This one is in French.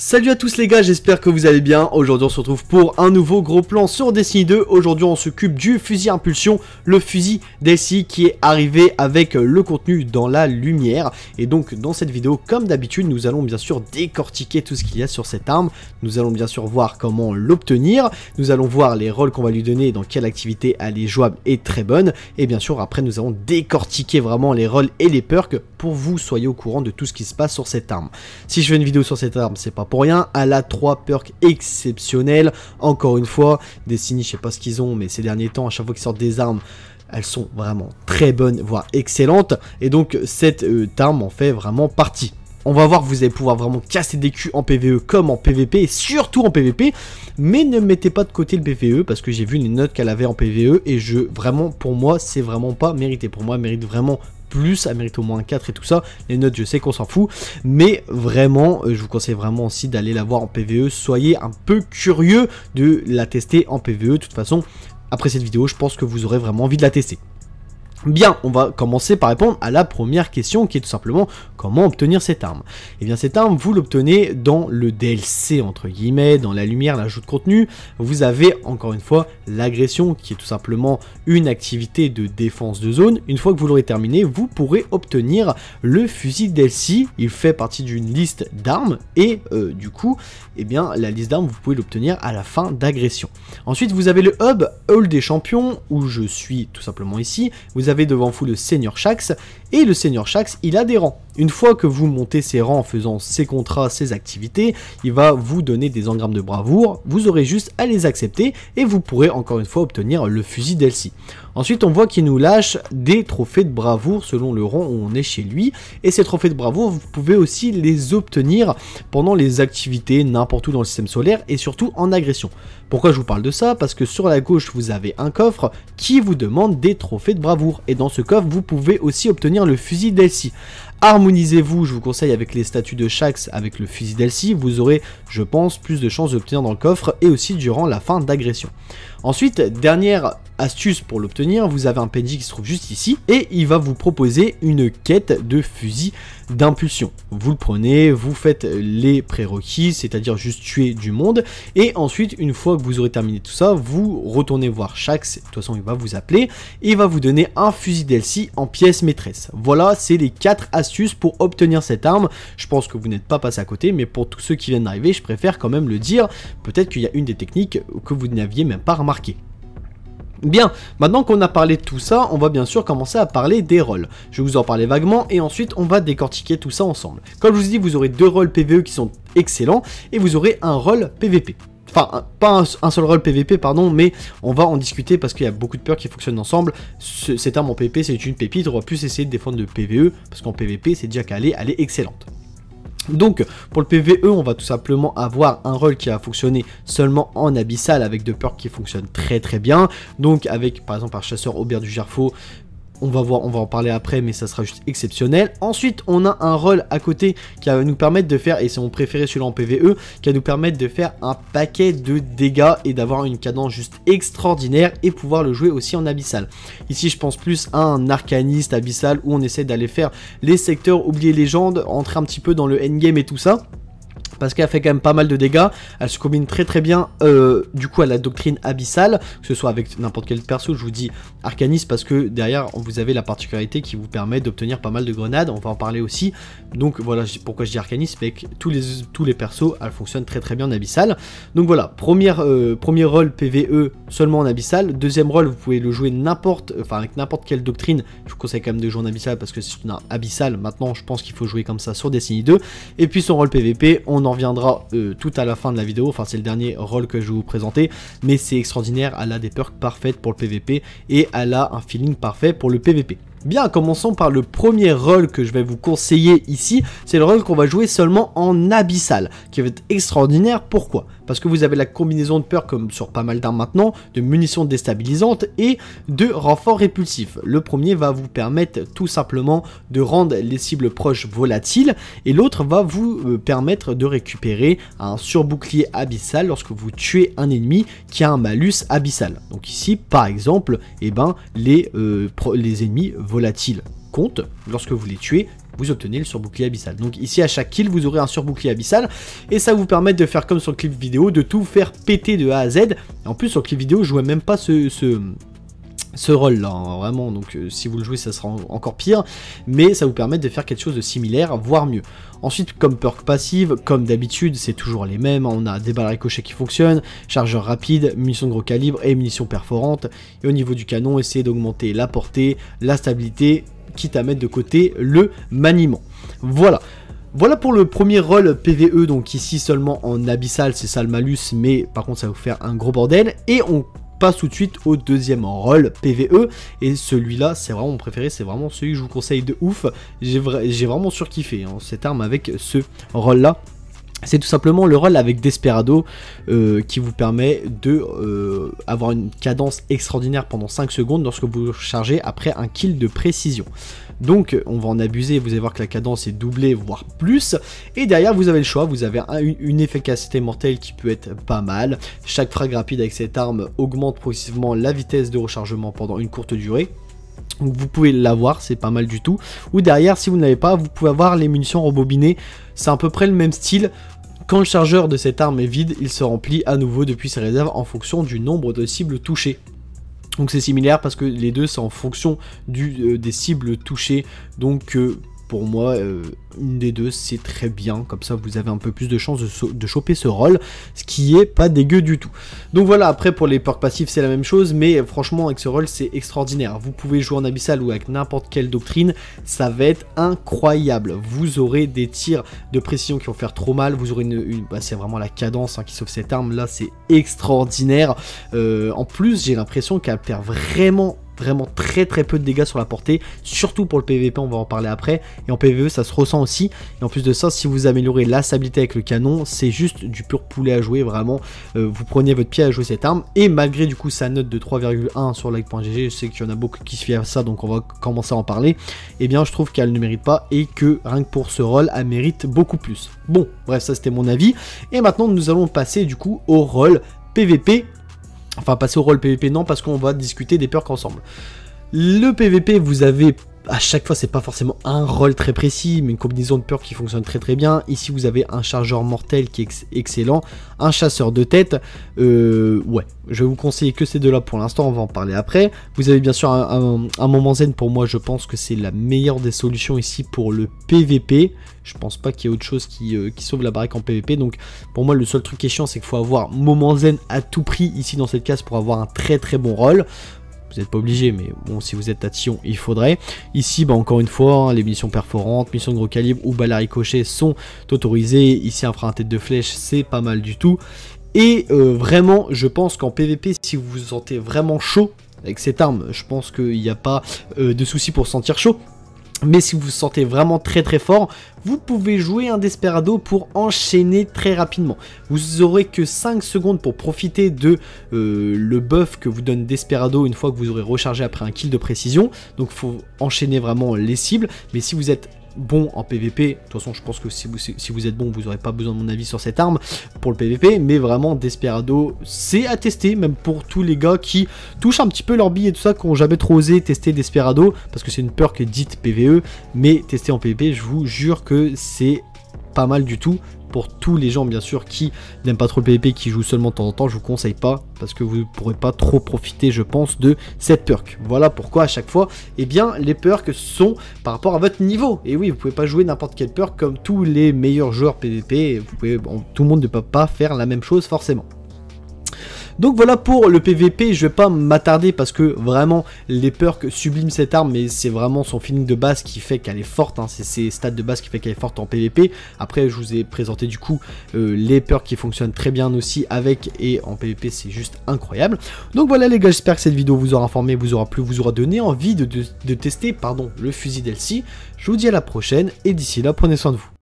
Salut à tous les gars, j'espère que vous allez bien. Aujourd'hui on se retrouve pour un nouveau gros plan sur Destiny 2. Aujourd'hui on s'occupe du fusil impulsion, le fusil Destiny qui est arrivé avec le contenu dans la lumière. Et donc dans cette vidéo, comme d'habitude, nous allons bien sûr décortiquer tout ce qu'il y a sur cette arme. Nous allons bien sûr voir comment l'obtenir. Nous allons voir les rôles qu'on va lui donner, dans quelle activité elle est jouable et très bonne. Et bien sûr après nous allons décortiquer vraiment les rôles et les perks pour vous soyez au courant de tout ce qui se passe sur cette arme. Si je fais une vidéo sur cette arme, c'est pas pour rien. Elle a 3 perks exceptionnels. Encore une fois, Destiny, je sais pas ce qu'ils ont, mais ces derniers temps, à chaque fois qu'ils sortent des armes, elles sont vraiment très bonnes, voire excellentes. Et donc, cette euh, arme en fait vraiment partie. On va voir, vous allez pouvoir vraiment casser des culs en PVE comme en PVP, et surtout en PVP. Mais ne mettez pas de côté le PVE, parce que j'ai vu les notes qu'elle avait en PVE, et je, vraiment, pour moi, c'est vraiment pas mérité. Pour moi, elle mérite vraiment plus, elle mérite au moins 4 et tout ça. Les notes, je sais qu'on s'en fout, mais vraiment, euh, je vous conseille vraiment aussi d'aller la voir en PVE. Soyez un peu curieux de la tester en PVE. De toute façon, après cette vidéo, je pense que vous aurez vraiment envie de la tester. Bien, on va commencer par répondre à la première question qui est tout simplement comment obtenir cette arme. Et eh bien cette arme, vous l'obtenez dans le DLC entre guillemets, dans la lumière, l'ajout de contenu. Vous avez encore une fois l'agression qui est tout simplement une activité de défense de zone. Une fois que vous l'aurez terminé, vous pourrez obtenir le fusil DLC. Il fait partie d'une liste d'armes et euh, du coup, eh bien la liste d'armes, vous pouvez l'obtenir à la fin d'agression. Ensuite, vous avez le hub Hall des Champions où je suis tout simplement ici. Vous vous avez devant vous le Seigneur Shax, et le Seigneur Shax, il a une fois que vous montez ses rangs en faisant ses contrats, ses activités, il va vous donner des engrammes de bravoure, vous aurez juste à les accepter et vous pourrez encore une fois obtenir le fusil d'Elsie. Ensuite on voit qu'il nous lâche des trophées de bravoure selon le rang où on est chez lui et ces trophées de bravoure vous pouvez aussi les obtenir pendant les activités n'importe où dans le système solaire et surtout en agression. Pourquoi je vous parle de ça Parce que sur la gauche vous avez un coffre qui vous demande des trophées de bravoure et dans ce coffre vous pouvez aussi obtenir le fusil d'Elsie. Harmonisez-vous, je vous conseille, avec les statuts de Shax avec le fusil d'Elsie, vous aurez, je pense, plus de chances d'obtenir dans le coffre et aussi durant la fin d'agression. Ensuite, dernière astuce pour l'obtenir, vous avez un PJ qui se trouve juste ici et il va vous proposer une quête de fusil d'impulsion. Vous le prenez, vous faites les prérequis, c'est-à-dire juste tuer du monde et ensuite une fois que vous aurez terminé tout ça, vous retournez voir Shax, de toute façon il va vous appeler et il va vous donner un fusil DLC en pièce maîtresse. Voilà, c'est les 4 astuces pour obtenir cette arme. Je pense que vous n'êtes pas passé à côté mais pour tous ceux qui viennent d'arriver, je préfère quand même le dire, peut-être qu'il y a une des techniques que vous n'aviez même pas remarqué. Bien, maintenant qu'on a parlé de tout ça, on va bien sûr commencer à parler des rôles. Je vais vous en parler vaguement et ensuite on va décortiquer tout ça ensemble. Comme je vous ai dit, vous aurez deux rôles PvE qui sont excellents et vous aurez un rôle PvP. Enfin, pas un, seul rôle PvP, pardon, mais on va en discuter parce qu'il y a beaucoup de peurs qui fonctionnent ensemble. Cette arme en PvP, c'est une pépite, on va plus essayer de défendre le PvE parce qu'en PvP, c'est déjà qu'elle est excellente. Donc pour le PVE, on va tout simplement avoir un rôle qui va fonctionner seulement en abyssal avec deux perks qui fonctionnent très très bien. Donc avec par exemple un chasseur Aubert du Gerfo, on va voir, on va en parler après, mais ça sera juste exceptionnel. Ensuite, on a un rôle à côté qui va nous permettre de faire, et c'est mon préféré celui-là en PVE, qui va nous permettre de faire un paquet de dégâts et d'avoir une cadence juste extraordinaire et pouvoir le jouer aussi en abyssal. Ici, je pense plus à un arcaniste abyssal où on essaie d'aller faire les secteurs, oublier légendes, entrer un petit peu dans le endgame et tout ça parce qu'elle fait quand même pas mal de dégâts, elle se combine très très bien euh, du coup à la doctrine abyssale, que ce soit avec n'importe quel perso, je vous dis Arcanis parce que derrière vous avez la particularité qui vous permet d'obtenir pas mal de grenades, on va en parler aussi, donc voilà pourquoi je dis Arcanis, avec tous les, tous les persos elle fonctionne très très bien en abyssale, donc voilà, euh, premier rôle PVE seulement en abyssale, deuxième rôle vous pouvez le jouer n'importe, euh, enfin avec n'importe quelle doctrine, je vous conseille quand même de jouer en abyssale parce que c'est une abyssale, maintenant je pense qu'il faut jouer comme ça sur Destiny 2, et puis son rôle PVP, on en en viendra euh, tout à la fin de la vidéo, enfin c'est le dernier rôle que je vais vous présenter, mais c'est extraordinaire, elle a des perks parfaites pour le PVP et elle a un feeling parfait pour le PVP. Bien, commençons par le premier rôle que je vais vous conseiller ici, c'est le rôle qu'on va jouer seulement en abyssal, qui va être extraordinaire, pourquoi parce que vous avez la combinaison de peur comme sur pas mal d'armes maintenant, de munitions déstabilisantes et de renforts répulsifs. Le premier va vous permettre tout simplement de rendre les cibles proches volatiles et l'autre va vous euh, permettre de récupérer un surbouclier abyssal lorsque vous tuez un ennemi qui a un malus abyssal. Donc ici par exemple, eh ben, les, euh, les ennemis volatiles comptent lorsque vous les tuez vous obtenez le surbouclier abyssal. Donc ici, à chaque kill, vous aurez un surbouclier abyssal, et ça vous permet de faire comme sur le clip vidéo, de tout faire péter de A à Z. En plus, sur le clip vidéo, je jouais même pas ce, ce rôle là, hein, vraiment, donc euh, si vous le jouez ça sera encore pire, mais ça vous permet de faire quelque chose de similaire, voire mieux. Ensuite, comme perk passive, comme d'habitude, c'est toujours les mêmes, hein. on a des balles cochets qui fonctionnent, chargeur rapide, munitions de gros calibre et munitions perforantes, et au niveau du canon, essayez d'augmenter la portée, la stabilité, quitte à mettre de côté le maniement. Voilà. Voilà pour le premier rôle PVE, donc ici seulement en abyssal, c'est ça le malus, mais par contre ça va vous faire un gros bordel. Et on passe tout de suite au deuxième rôle PVE. Et celui-là, c'est vraiment mon préféré, c'est vraiment celui que je vous conseille de ouf. J'ai vraiment surkiffé en hein, cette arme avec ce rôle-là c'est tout simplement le rôle avec Desperado euh, qui vous permet de euh, avoir une cadence extraordinaire pendant 5 secondes lorsque vous chargez après un kill de précision. Donc on va en abuser, vous allez voir que la cadence est doublée voire plus. Et derrière vous avez le choix, vous avez une efficacité mortelle qui peut être pas mal. Chaque frag rapide avec cette arme augmente progressivement la vitesse de rechargement pendant une courte durée. Donc vous pouvez l'avoir, c'est pas mal du tout. Ou derrière, si vous n'avez pas, vous pouvez avoir les munitions rebobinées. C'est à peu près le même style. Quand le chargeur de cette arme est vide, il se remplit à nouveau depuis ses réserves en fonction du nombre de cibles touchées. Donc c'est similaire parce que les deux c'est en fonction du, euh, des cibles touchées. Donc euh, pour moi, euh, une des deux, c'est très bien. Comme ça, vous avez un peu plus de chance de, choper ce rôle, ce qui est pas dégueu du tout. Donc voilà, après, pour les perks passifs, c'est la même chose, mais franchement, avec ce rôle, c'est extraordinaire. Vous pouvez jouer en abyssal ou avec n'importe quelle doctrine, ça va être incroyable. Vous aurez des tirs de précision qui vont faire trop mal, vous aurez une... Bah, c'est vraiment la cadence hein, qui sauve cette arme, là, c'est extraordinaire. Euh, en plus, j'ai l'impression qu'elle perd vraiment vraiment très très peu de dégâts sur la portée, surtout pour le PVP, on va en parler après, et en PVE ça se ressent aussi, et en plus de ça, si vous améliorez la stabilité avec le canon, c'est juste du pur poulet à jouer, vraiment, euh, vous prenez votre pied à jouer cette arme, et malgré du coup sa note de 3,1 sur like.gg, je sais qu'il y en a beaucoup qui se fient à ça, donc on va commencer à en parler, et eh bien je trouve qu'elle ne mérite pas, et que rien que pour ce rôle, elle mérite beaucoup plus. Bon, bref, ça c'était mon avis, et maintenant nous allons passer du coup au rôle PVP Enfin, passer au rôle PVP, non, parce qu'on va discuter des perks ensemble. Le PVP, vous avez à chaque fois, c'est pas forcément un rôle très précis, mais une combinaison de peur qui fonctionne très très bien. Ici, vous avez un chargeur mortel qui est excellent, un chasseur de tête. Euh, ouais, je vais vous conseiller que ces deux-là pour l'instant, on va en parler après. Vous avez bien sûr un, moment zen, pour moi, je pense que c'est la meilleure des solutions ici pour le PVP. Je pense pas qu'il y ait autre chose qui, euh, qui sauve la baraque en PVP. Donc, pour moi, le seul truc qui est chiant, c'est qu'il faut avoir moment zen à tout prix ici dans cette case pour avoir un très très bon rôle vous n'êtes pas obligé, mais bon, si vous êtes à Tion, il faudrait. Ici, bah, encore une fois, hein, les missions perforantes, missions de gros calibre ou balles à sont autorisées. Ici, un frein à tête de flèche, c'est pas mal du tout. Et euh, vraiment, je pense qu'en PVP, si vous vous sentez vraiment chaud avec cette arme, je pense qu'il n'y a pas euh, de souci pour sentir chaud. Mais si vous vous sentez vraiment très très fort, vous pouvez jouer un Desperado pour enchaîner très rapidement. Vous aurez que 5 secondes pour profiter de euh, le buff que vous donne Desperado une fois que vous aurez rechargé après un kill de précision. Donc il faut enchaîner vraiment les cibles. Mais si vous êtes bon en PvP, de toute façon je pense que si vous, êtes bon vous n'aurez pas besoin de mon avis sur cette arme pour le PvP, mais vraiment Desperado c'est à tester, même pour tous les gars qui touchent un petit peu leur billet et tout ça, qui n'ont jamais trop osé tester Desperado, parce que c'est une peur que dite PvE, mais tester en PvP je vous jure que c'est pas mal du tout. Pour tous les gens bien sûr qui n'aiment pas trop le PvP, qui jouent seulement de temps en temps, je vous conseille pas parce que vous ne pourrez pas trop profiter je pense de cette perk. Voilà pourquoi à chaque fois, et eh bien les perks sont par rapport à votre niveau. Et oui, vous pouvez pas jouer n'importe quelle perk comme tous les meilleurs joueurs PvP, vous pouvez, tout le monde ne peut pas faire la même chose forcément. Donc voilà pour le PVP, je vais pas m'attarder parce que vraiment les perks subliment cette arme, mais c'est vraiment son feeling de base qui fait qu'elle est forte, hein. c'est ses stats de base qui fait qu'elle est forte en PVP. Après je vous ai présenté du coup euh, les perks qui fonctionnent très bien aussi avec et en PVP c'est juste incroyable. Donc voilà les gars, j'espère que cette vidéo vous aura informé, vous aura plu, vous aura donné envie de, tester pardon, le fusil d'Elsie. Je vous dis à la prochaine et d'ici là prenez soin de vous.